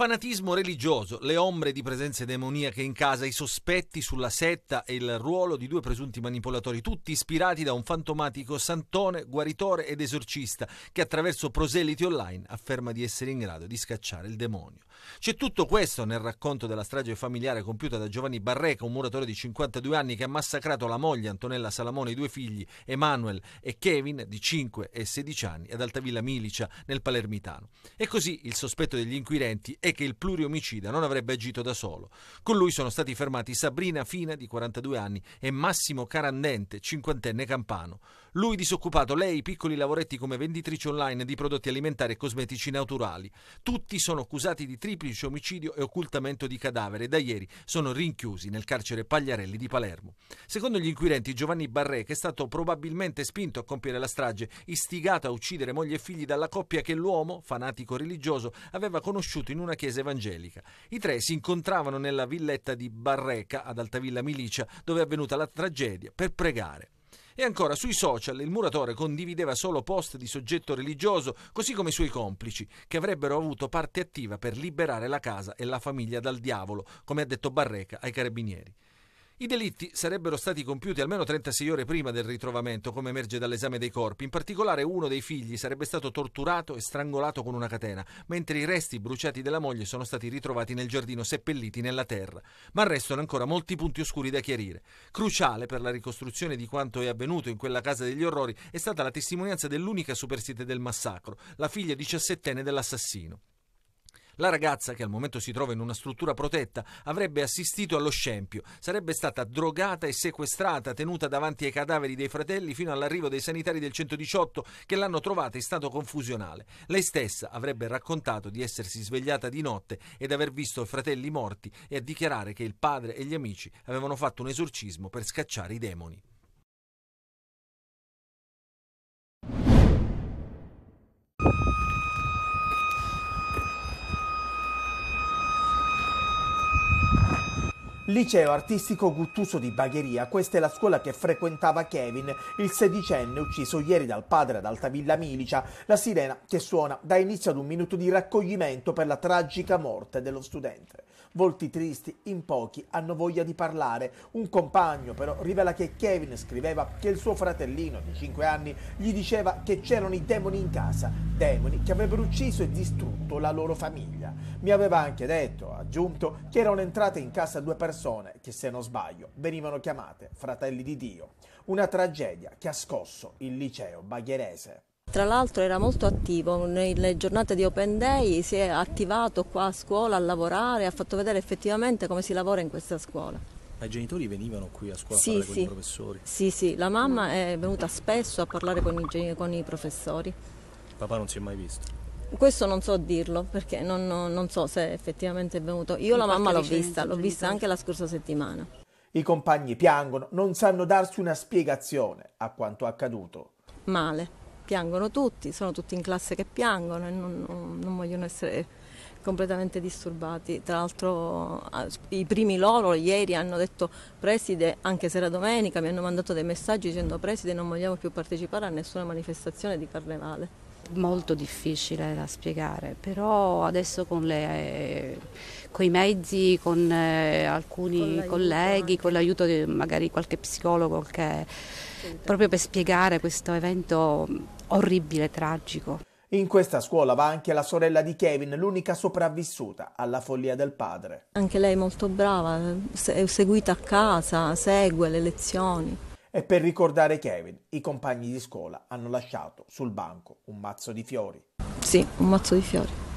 fanatismo religioso, le ombre di presenze demoniache in casa, i sospetti sulla setta e il ruolo di due presunti manipolatori, tutti ispirati da un fantomatico santone, guaritore ed esorcista che attraverso proseliti online afferma di essere in grado di scacciare il demonio. C'è tutto questo nel racconto della strage familiare compiuta da Giovanni Barreca, un muratore di 52 anni che ha massacrato la moglie Antonella Salamone, e i due figli Emanuel e Kevin di 5 e 16 anni ad Altavilla Milicia nel Palermitano. E così il sospetto degli inquirenti è e che il pluriomicida non avrebbe agito da solo. Con lui sono stati fermati Sabrina Fina, di 42 anni, e Massimo Carandente, cinquantenne campano. Lui disoccupato, lei piccoli lavoretti come venditrice online di prodotti alimentari e cosmetici naturali. Tutti sono accusati di triplice omicidio e occultamento di cadavere e da ieri sono rinchiusi nel carcere Pagliarelli di Palermo. Secondo gli inquirenti, Giovanni Barré, che è stato probabilmente spinto a compiere la strage, istigato a uccidere moglie e figli dalla coppia che l'uomo, fanatico religioso, aveva conosciuto in una chiesa evangelica. I tre si incontravano nella villetta di Barreca ad Altavilla Milicia, dove è avvenuta la tragedia, per pregare. E ancora sui social il muratore condivideva solo post di soggetto religioso, così come i suoi complici, che avrebbero avuto parte attiva per liberare la casa e la famiglia dal diavolo, come ha detto Barreca ai carabinieri. I delitti sarebbero stati compiuti almeno 36 ore prima del ritrovamento, come emerge dall'esame dei corpi. In particolare uno dei figli sarebbe stato torturato e strangolato con una catena, mentre i resti bruciati della moglie sono stati ritrovati nel giardino seppelliti nella terra. Ma restano ancora molti punti oscuri da chiarire. Cruciale per la ricostruzione di quanto è avvenuto in quella casa degli orrori è stata la testimonianza dell'unica superstite del massacro, la figlia diciassettenne dell'assassino. La ragazza, che al momento si trova in una struttura protetta, avrebbe assistito allo scempio, sarebbe stata drogata e sequestrata, tenuta davanti ai cadaveri dei fratelli fino all'arrivo dei sanitari del 118 che l'hanno trovata in stato confusionale. Lei stessa avrebbe raccontato di essersi svegliata di notte ed aver visto i fratelli morti e a dichiarare che il padre e gli amici avevano fatto un esorcismo per scacciare i demoni. Liceo artistico Guttuso di Bagheria, questa è la scuola che frequentava Kevin, il sedicenne ucciso ieri dal padre ad Altavilla Milicia. La sirena che suona dà inizio ad un minuto di raccoglimento per la tragica morte dello studente. Volti tristi, in pochi, hanno voglia di parlare. Un compagno però rivela che Kevin scriveva che il suo fratellino di 5 anni gli diceva che c'erano i demoni in casa, demoni che avrebbero ucciso e distrutto la loro famiglia. Mi aveva anche detto, aggiunto, che erano entrate in casa due persone che, se non sbaglio, venivano chiamate fratelli di Dio. Una tragedia che ha scosso il liceo bagherese. Tra l'altro era molto attivo, nelle giornate di Open Day si è attivato qua a scuola a lavorare, ha fatto vedere effettivamente come si lavora in questa scuola. Ma i genitori venivano qui a scuola sì, a parlare sì. con i professori? Sì, sì, la mamma è venuta spesso a parlare con i, con i professori. Il papà non si è mai visto? Questo non so dirlo perché non, non so se effettivamente è venuto. Io in la mamma l'ho vista, l'ho vista anche la scorsa settimana. I compagni piangono, non sanno darsi una spiegazione a quanto accaduto. Male piangono tutti, sono tutti in classe che piangono e non, non, non vogliono essere completamente disturbati. Tra l'altro ah, i primi loro ieri hanno detto preside, anche se era domenica, mi hanno mandato dei messaggi dicendo preside non vogliamo più partecipare a nessuna manifestazione di carnevale. Molto difficile da spiegare, però adesso con, le, con i mezzi, con eh, alcuni con colleghi, con l'aiuto di magari qualche psicologo che proprio per spiegare questo evento orribile, tragico. In questa scuola va anche la sorella di Kevin, l'unica sopravvissuta alla follia del padre. Anche lei è molto brava, è seguita a casa, segue le lezioni. E per ricordare Kevin, i compagni di scuola hanno lasciato sul banco un mazzo di fiori. Sì, un mazzo di fiori.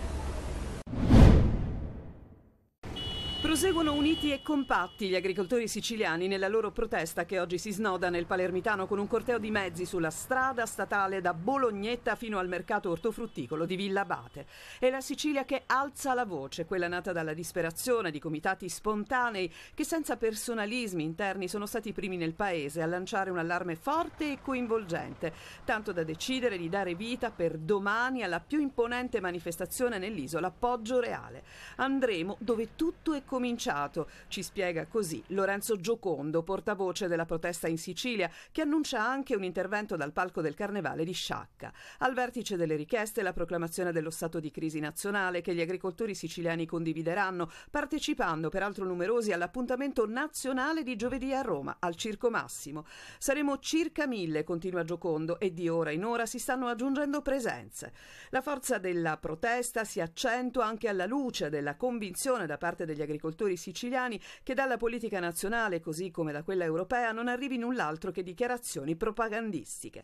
Proseguono uniti e compatti gli agricoltori siciliani nella loro protesta che oggi si snoda nel Palermitano con un corteo di mezzi sulla strada statale da Bolognetta fino al mercato ortofrutticolo di Villa Bate. È la Sicilia che alza la voce, quella nata dalla disperazione di comitati spontanei che senza personalismi interni sono stati i primi nel paese a lanciare un allarme forte e coinvolgente, tanto da decidere di dare vita per domani alla più imponente manifestazione nell'isola Poggio Reale. Andremo dove tutto è cominciato cominciato, ci spiega così Lorenzo Giocondo, portavoce della protesta in Sicilia, che annuncia anche un intervento dal palco del Carnevale di Sciacca. Al vertice delle richieste la proclamazione dello stato di crisi nazionale che gli agricoltori siciliani condivideranno, partecipando peraltro numerosi all'appuntamento nazionale di giovedì a Roma, al Circo Massimo. Saremo circa mille, continua Giocondo, e di ora in ora si stanno aggiungendo presenze. La forza della protesta si accentua anche alla luce della convinzione da parte degli agricoltori agricoltori siciliani che dalla politica nazionale, così come da quella europea, non arrivi null'altro che dichiarazioni propagandistiche.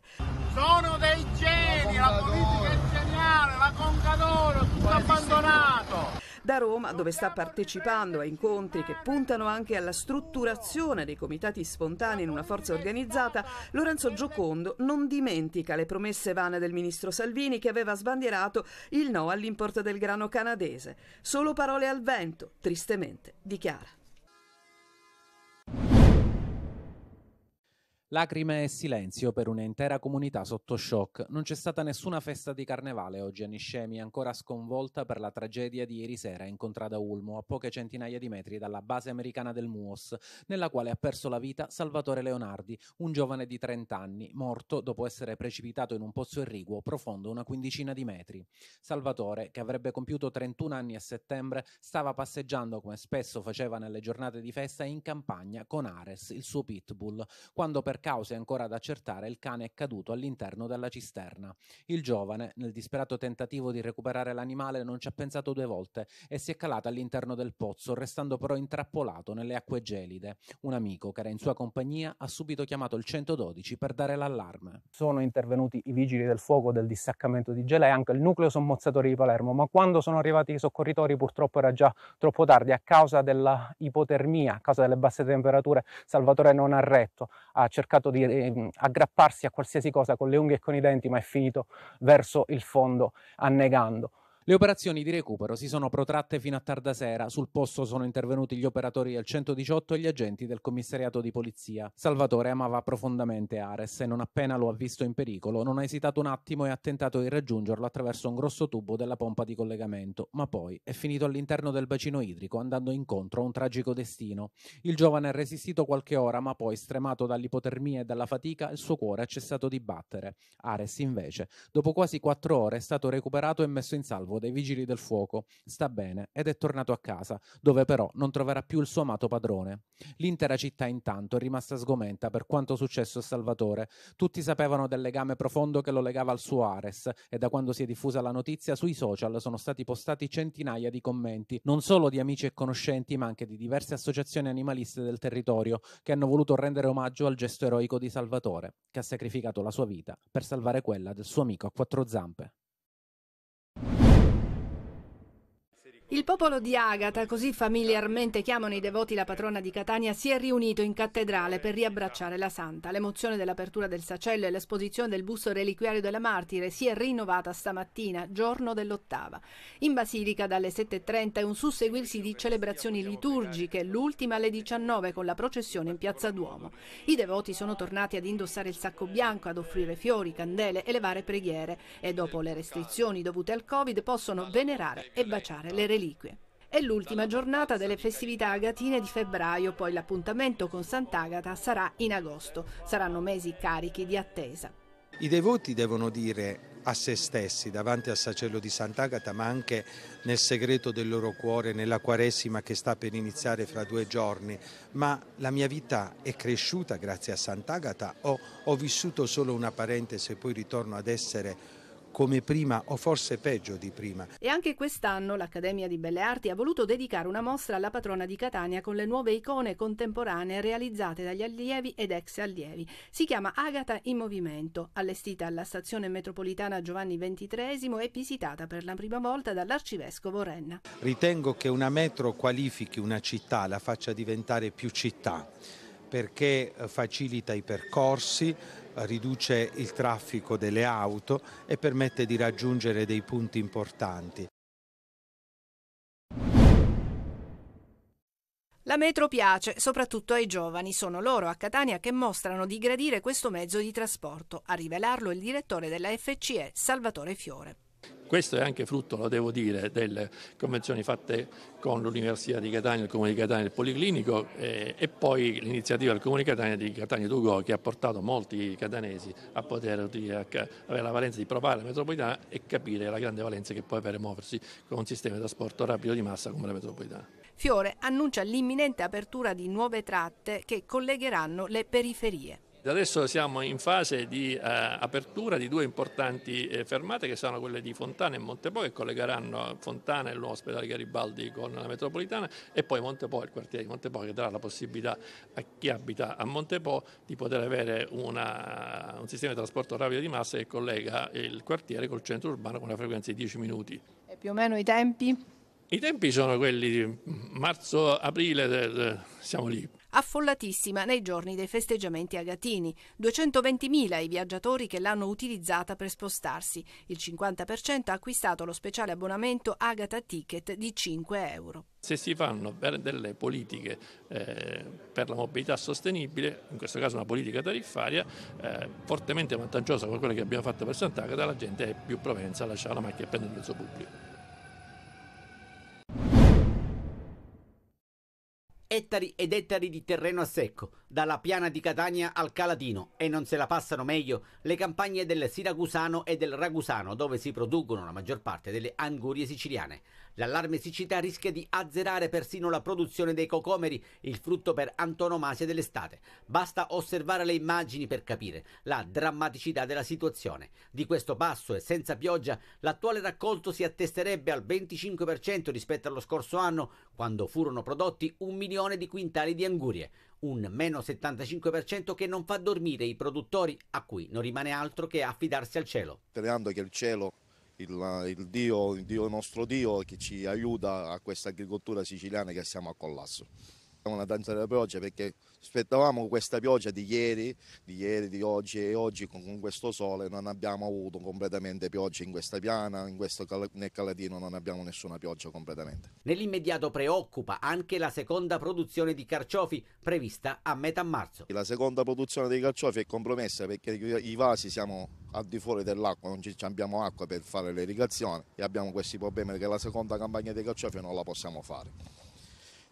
Sono dei geni, la politica è geniale, la Conca d'Oro, tutto abbandonato. Da Roma, dove sta partecipando a incontri che puntano anche alla strutturazione dei comitati spontanei in una forza organizzata, Lorenzo Giocondo non dimentica le promesse vane del ministro Salvini che aveva sbandierato il no all'importo del grano canadese. Solo parole al vento, tristemente, dichiara. Lacrime e silenzio per un'intera comunità sotto shock. Non c'è stata nessuna festa di carnevale oggi a Niscemi, ancora sconvolta per la tragedia di ieri sera incontrata a Ulmo, a poche centinaia di metri dalla base americana del MUOS, nella quale ha perso la vita Salvatore Leonardi, un giovane di 30 anni, morto dopo essere precipitato in un pozzo irriguo profondo una quindicina di metri. Salvatore, che avrebbe compiuto 31 anni a settembre, stava passeggiando come spesso faceva nelle giornate di festa in campagna con Ares, il suo pitbull, quando per per cause ancora da accertare il cane è caduto all'interno della cisterna. Il giovane, nel disperato tentativo di recuperare l'animale, non ci ha pensato due volte e si è calato all'interno del pozzo, restando però intrappolato nelle acque gelide. Un amico che era in sua compagnia ha subito chiamato il 112 per dare l'allarme. Sono intervenuti i vigili del fuoco del distaccamento di Gelea e anche il nucleo sommozzatori di Palermo, ma quando sono arrivati i soccorritori purtroppo era già troppo tardi a causa della ipotermia, a causa delle basse temperature, Salvatore non ha retto a cercare cercato di eh, aggrapparsi a qualsiasi cosa con le unghie e con i denti, ma è finito verso il fondo annegando. Le operazioni di recupero si sono protratte fino a tarda sera. Sul posto sono intervenuti gli operatori del 118 e gli agenti del commissariato di polizia. Salvatore amava profondamente Ares e non appena lo ha visto in pericolo non ha esitato un attimo e ha tentato di raggiungerlo attraverso un grosso tubo della pompa di collegamento, ma poi è finito all'interno del bacino idrico andando incontro a un tragico destino. Il giovane ha resistito qualche ora, ma poi stremato dall'ipotermia e dalla fatica il suo cuore ha cessato di battere. Ares invece, dopo quasi quattro ore, è stato recuperato e messo in salvo all'arrivo dei vigili del fuoco, sta bene ed è tornato a casa, dove però non troverà più il suo amato padrone. L'intera città intanto è rimasta sgomenta per quanto successo a Salvatore. Tutti sapevano del legame profondo che lo legava al suo Ares e da quando si è diffusa la notizia sui social sono stati postati centinaia di commenti, non solo di amici e conoscenti, ma anche di diverse associazioni animaliste del territorio che hanno voluto rendere omaggio al gesto eroico di Salvatore, che ha sacrificato la sua vita per salvare quella del suo amico a quattro zampe. Il popolo di Agata, così familiarmente chiamano i devoti la patrona di Catania, si è riunito in cattedrale per riabbracciare la santa. L'emozione dell'apertura del sacello e l'esposizione del busto reliquiario della martire si è rinnovata stamattina, giorno dell'ottava. In Basilica dalle 7.30 è un susseguirsi di celebrazioni liturgiche, l'ultima alle 19 con la processione in piazza Duomo. I devoti sono tornati ad indossare il sacco bianco, ad offrire fiori, candele e levare preghiere e dopo le restrizioni dovute al Covid possono venerare e baciare le reliquie reliquie. È l'ultima giornata delle festività agatine di febbraio, poi l'appuntamento con Sant'Agata sarà in agosto. Saranno mesi carichi di attesa. I devoti devono dire a se stessi, davanti al sacello di Sant'Agata, ma anche nel segreto del loro cuore, nella quaresima che sta per iniziare fra due giorni. Ma la mia vita è cresciuta grazie a Sant'Agata o ho vissuto solo una parentesi e poi ritorno ad essere come prima o forse peggio di prima. E anche quest'anno l'Accademia di Belle Arti ha voluto dedicare una mostra alla patrona di Catania con le nuove icone contemporanee realizzate dagli allievi ed ex allievi. Si chiama Agata in Movimento, allestita alla stazione metropolitana Giovanni XXIII e visitata per la prima volta dall'arcivescovo Renna. Ritengo che una metro qualifichi una città, la faccia diventare più città perché eh, facilita i percorsi, riduce il traffico delle auto e permette di raggiungere dei punti importanti. La metro piace soprattutto ai giovani, sono loro a Catania che mostrano di gradire questo mezzo di trasporto, a rivelarlo il direttore della FCE Salvatore Fiore. Questo è anche frutto, lo devo dire, delle convenzioni fatte con l'Università di Catania, il Comune di Catania e il Policlinico eh, e poi l'iniziativa del Comune di Catania di Catania Dugo che ha portato molti catanesi a poter dire, a avere la valenza di provare la metropolitana e capire la grande valenza che può avere muoversi con un sistema di trasporto rapido di massa come la metropolitana. Fiore annuncia l'imminente apertura di nuove tratte che collegheranno le periferie. Adesso siamo in fase di eh, apertura di due importanti eh, fermate che sono quelle di Fontana e Montepo che collegheranno Fontana e il ospedale Garibaldi con la metropolitana e poi Montepo, il quartiere di Montepo che darà la possibilità a chi abita a Montepo di poter avere una, un sistema di trasporto rapido di massa che collega il quartiere col centro urbano con una frequenza di 10 minuti. E più o meno i tempi? I tempi sono quelli di marzo-aprile, siamo lì, affollatissima nei giorni dei festeggiamenti agatini. 220.000 i viaggiatori che l'hanno utilizzata per spostarsi. Il 50% ha acquistato lo speciale abbonamento Agata Ticket di 5 euro. Se si fanno delle politiche eh, per la mobilità sostenibile, in questo caso una politica tariffaria, eh, fortemente vantaggiosa come quella che abbiamo fatto per Sant'Agata, la gente è più propensa a lasciare la macchina e prendere il mezzo pubblico. ettari ed ettari di terreno a secco, dalla piana di Catania al Calatino e non se la passano meglio le campagne del Siracusano e del Ragusano dove si producono la maggior parte delle angurie siciliane. L'allarme siccità rischia di azzerare persino la produzione dei cocomeri, il frutto per antonomasia dell'estate. Basta osservare le immagini per capire la drammaticità della situazione. Di questo passo e senza pioggia, l'attuale raccolto si attesterebbe al 25% rispetto allo scorso anno, quando furono prodotti un milione di quintali di angurie, un meno 75% che non fa dormire i produttori a cui non rimane altro che affidarsi al cielo. Sperando che il cielo il, il, Dio, il Dio nostro Dio che ci aiuta a questa agricoltura siciliana che siamo a collasso una danza della pioggia perché aspettavamo questa pioggia di ieri, di ieri, di oggi e oggi con, con questo sole non abbiamo avuto completamente pioggia in questa piana, in questo cal- nel Calatino non abbiamo nessuna pioggia completamente. Nell'immediato preoccupa anche la seconda produzione di carciofi prevista a metà marzo. La seconda produzione dei carciofi è compromessa perché i vasi siamo al di fuori dell'acqua, non ci abbiamo acqua per fare l'irrigazione e abbiamo questi problemi che la seconda campagna dei carciofi non la possiamo fare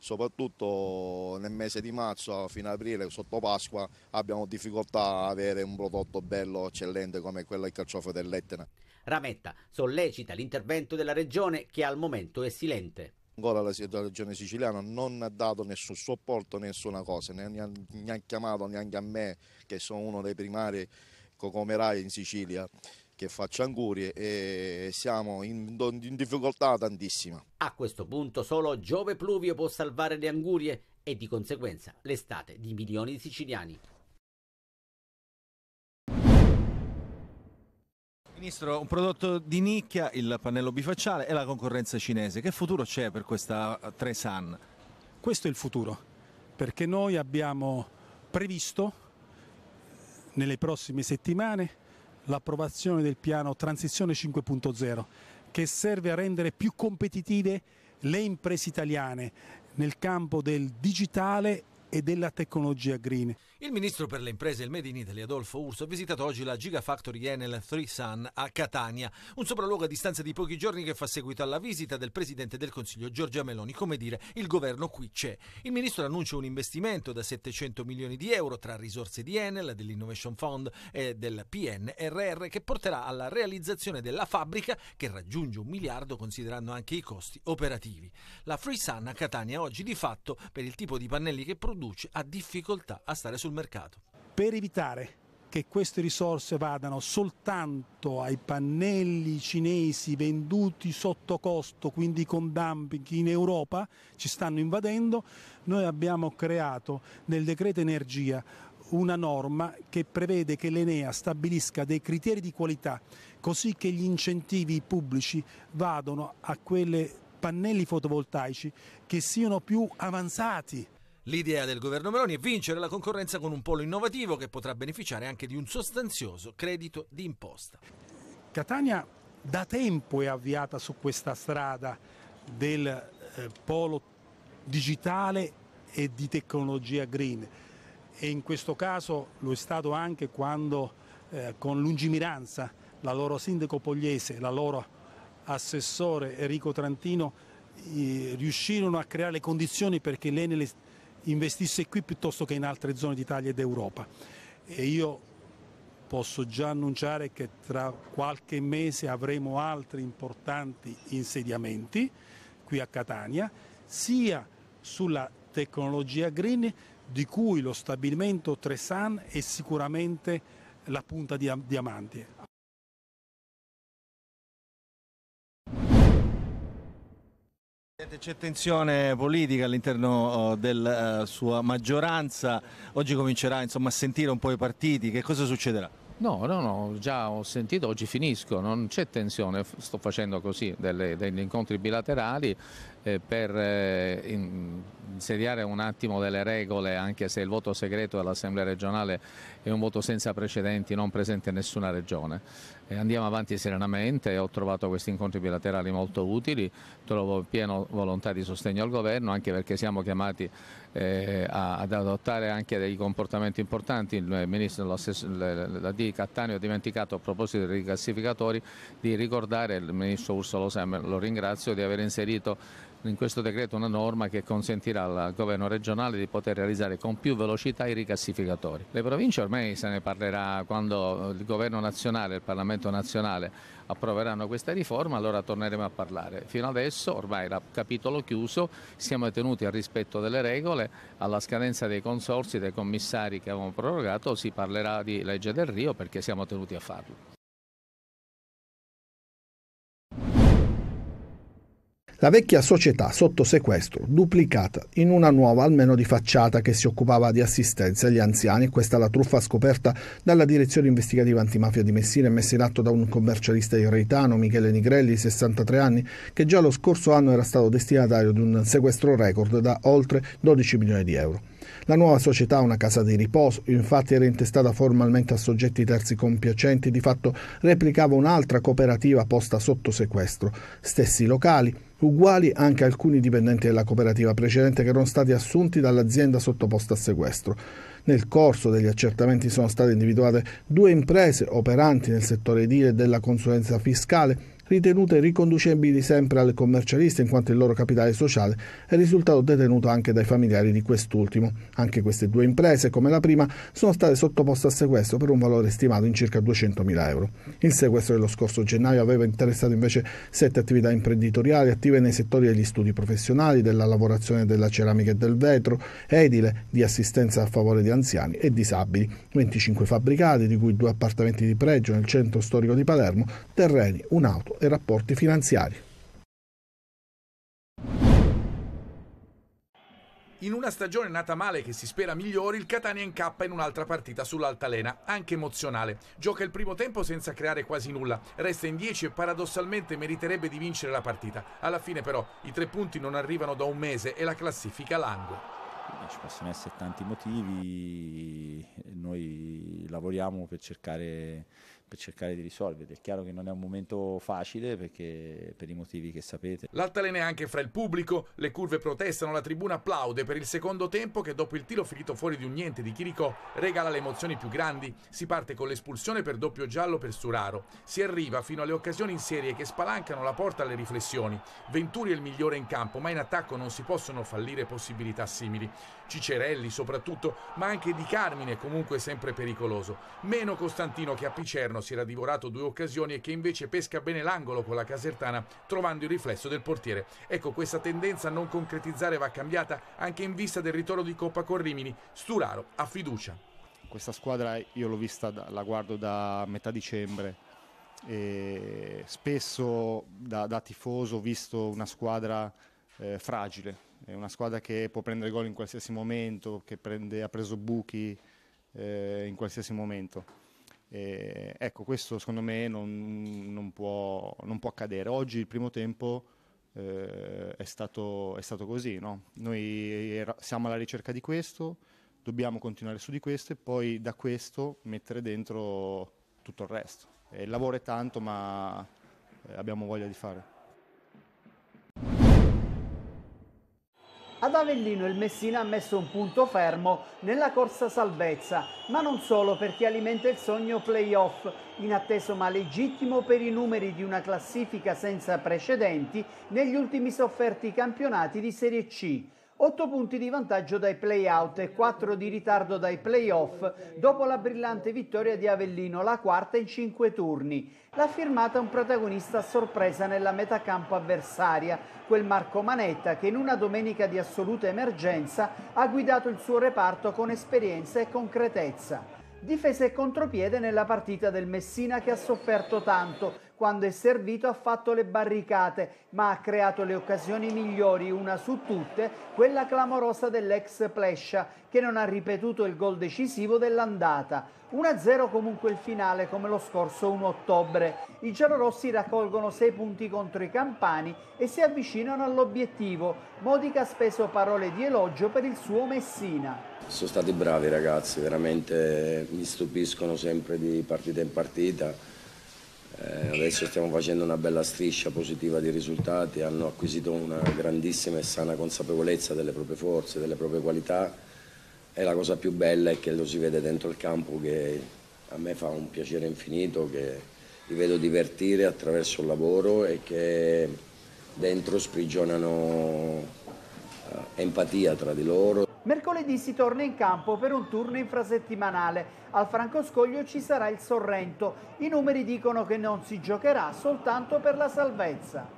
soprattutto nel mese di marzo fino ad aprile, sotto Pasqua, abbiamo difficoltà ad avere un prodotto bello, eccellente come quello del carciofo dell'Etna. Rametta sollecita l'intervento della Regione che al momento è silente. Ancora la, regione siciliana non ha dato nessun supporto, nessuna cosa, ne ha, ne ha chiamato neanche a me che sono uno dei primari cocomerai in Sicilia che faccia angurie e siamo in, in difficoltà tantissima. A questo punto solo Giove Pluvio può salvare le angurie e di conseguenza l'estate di milioni di siciliani. Ministro, un prodotto di nicchia, il pannello bifacciale e la concorrenza cinese. Che futuro c'è per questa Tresan? Questo è il futuro, perché noi abbiamo previsto nelle prossime settimane l'approvazione del piano Transizione 5.0 che serve a rendere più competitive le imprese italiane nel campo del digitale e della tecnologia green. Il ministro per le imprese e il Made in Italy, Adolfo Urso, ha visitato oggi la Gigafactory Enel 3 Sun a Catania, un sopralluogo a distanza di pochi giorni che fa seguito alla visita del presidente del Consiglio Giorgia Meloni. Come dire, il governo qui c'è. Il ministro annuncia un investimento da 700 milioni di euro tra risorse di Enel, dell'Innovation Fund e del PNRR che porterà alla realizzazione della fabbrica che raggiunge un miliardo considerando anche i costi operativi. La Free Sun a Catania oggi di fatto per il tipo di pannelli che produce produce ha difficoltà a stare sul mercato. Per evitare che queste risorse vadano soltanto ai pannelli cinesi venduti sotto costo, quindi con dumping in Europa, ci stanno invadendo, noi abbiamo creato nel decreto energia una norma che prevede che l'Enea stabilisca dei criteri di qualità così che gli incentivi pubblici vadano a quei pannelli fotovoltaici che siano più avanzati L'idea del governo Meloni è vincere la concorrenza con un polo innovativo che potrà beneficiare anche di un sostanzioso credito di imposta. Catania da tempo è avviata su questa strada del eh, polo digitale e di tecnologia green e in questo caso lo è stato anche quando eh, con lungimiranza la loro sindaco Pogliese, la loro assessore Enrico Trantino eh, riuscirono a creare le condizioni perché l'Enel investisse qui piuttosto che in altre zone d'Italia ed Europa. E io posso già annunciare che tra qualche mese avremo altri importanti insediamenti qui a Catania, sia sulla tecnologia green di cui lo stabilimento Tresan è sicuramente la punta di diamanti. C'è tensione politica all'interno oh, della eh, sua maggioranza, oggi comincerà insomma, a sentire un po' i partiti, che cosa succederà? No, no, no, già ho sentito, oggi finisco, non c'è tensione, sto facendo così delle, degli incontri bilaterali eh, per eh, in, insediare un attimo delle regole, anche se il voto segreto dell'Assemblea regionale è un voto senza precedenti, non presente in nessuna regione. E andiamo avanti serenamente, ho trovato questi incontri bilaterali molto utili, trovo piena volontà di sostegno al governo, anche perché siamo chiamati eh, ad adottare anche dei comportamenti importanti. Il ministro la D. Cattaneo ha dimenticato a proposito dei rigassificatori di ricordare, il ministro Ursolo Semmer lo ringrazio, di aver inserito in questo decreto una norma che consentirà al governo regionale di poter realizzare con più velocità i ricassificatori. Le province ormai se ne parlerà quando il governo nazionale e il Parlamento nazionale approveranno questa riforma, allora torneremo a parlare. Fino adesso ormai era capitolo chiuso, siamo tenuti al rispetto delle regole, alla scadenza dei consorsi, dei commissari che avevamo prorogato, si parlerà di legge del Rio perché siamo tenuti a farlo. La vecchia società sotto sequestro, duplicata in una nuova almeno di facciata che si occupava di assistenza agli anziani, questa è la truffa scoperta dalla direzione investigativa antimafia di Messina e messa in atto da un commercialista ireitano, Michele Nigrelli, 63 anni, che già lo scorso anno era stato destinatario di un sequestro record da oltre 12 milioni di euro. La nuova società, una casa di riposo, infatti era intestata formalmente a soggetti terzi compiacenti, di fatto replicava un'altra cooperativa posta sotto sequestro, stessi locali, uguali anche alcuni dipendenti della cooperativa precedente che erano stati assunti dall'azienda sottoposta a sequestro. Nel corso degli accertamenti sono state individuate due imprese operanti nel settore edile della consulenza fiscale ritenute riconducibili sempre al commercialista in quanto il loro capitale sociale è risultato detenuto anche dai familiari di quest'ultimo. Anche queste due imprese, come la prima, sono state sottoposte a sequestro per un valore stimato in circa 200.000 euro. Il sequestro dello scorso gennaio aveva interessato invece sette attività imprenditoriali attive nei settori degli studi professionali, della lavorazione della ceramica e del vetro, edile, di assistenza a favore di anziani e disabili, 25 fabbricati, di cui due appartamenti di pregio nel centro storico di Palermo, terreni, un'auto e rapporti finanziari. In una stagione nata male che si spera migliori, il Catania incappa in un'altra partita sull'altalena, anche emozionale. Gioca il primo tempo senza creare quasi nulla, resta in 10 e paradossalmente meriterebbe di vincere la partita. Alla fine però i tre punti non arrivano da un mese e la classifica langue. Eh, ci possono essere tanti motivi, noi lavoriamo per cercare per cercare di risolvere. È chiaro che non è un momento facile perché per i motivi che sapete. L'altalena è anche fra il pubblico, le curve protestano, la tribuna applaude per il secondo tempo che dopo il tiro finito fuori di un niente di Chirico regala le emozioni più grandi. Si parte con l'espulsione per doppio giallo per Suraro. Si arriva fino alle occasioni in serie che spalancano la porta alle riflessioni. Venturi è il migliore in campo, ma in attacco non si possono fallire possibilità simili. Cicerelli soprattutto, ma anche Di Carmine comunque sempre pericoloso. Meno Costantino che a Picerno interno si era divorato due occasioni e che invece pesca bene l'angolo con la Casertana trovando il riflesso del portiere. Ecco, questa tendenza a non concretizzare va cambiata anche in vista del ritorno di Coppa con Rimini. Sturaro ha fiducia. Questa squadra io l'ho vista, la guardo da metà dicembre. E spesso da, da tifoso ho visto una squadra eh, fragile, è una squadra che può prendere gol in qualsiasi momento, che prende, ha preso buchi eh, in qualsiasi momento. E, ecco, questo secondo me non, non, può, non, può, accadere. Oggi il primo tempo eh, è, stato, è, stato, così, no? noi era, siamo alla ricerca di questo, dobbiamo continuare su di questo e poi da questo mettere dentro tutto il resto. E il lavoro è tanto ma eh, abbiamo voglia di fare. Ad Avellino il Messina ha messo un punto fermo nella corsa salvezza, ma non solo perché alimenta il sogno playoff, inatteso ma legittimo per i numeri di una classifica senza precedenti negli ultimi sofferti campionati di Serie C. 8 punti di vantaggio dai playout e 4 di ritardo dai playoff dopo la brillante vittoria di Avellino, la quarta in 5 turni. L'ha firmata un protagonista a sorpresa nella metacampo avversaria, quel Marco Manetta che in una domenica di assoluta emergenza ha guidato il suo reparto con esperienza e concretezza difesa e contropiede nella partita del Messina che ha sofferto tanto, quando è servito ha fatto le barricate, ma ha creato le occasioni migliori, una su tutte, quella clamorosa dell'ex Plescia, che non ha ripetuto il gol decisivo dell'andata. 1-0 comunque il finale come lo scorso 1 ottobre. I giallorossi raccolgono 6 punti contro i campani e si avvicinano all'obiettivo. Modica ha speso parole di elogio per il suo Messina. Sono stati bravi ragazzi, veramente mi stupiscono sempre di partita in partita eh, adesso stiamo facendo una bella striscia positiva di risultati, hanno acquisito una grandissima e sana consapevolezza delle proprie forze, delle proprie qualità e la cosa più bella è che lo si vede dentro il campo che a me fa un piacere infinito, che li vedo divertire attraverso il lavoro e che dentro sprigionano eh, empatia tra di loro. Mercoledì si torna in campo per un turno infrasettimanale. Al Francoscoglio ci sarà il Sorrento. I numeri dicono che non si giocherà soltanto per la salvezza.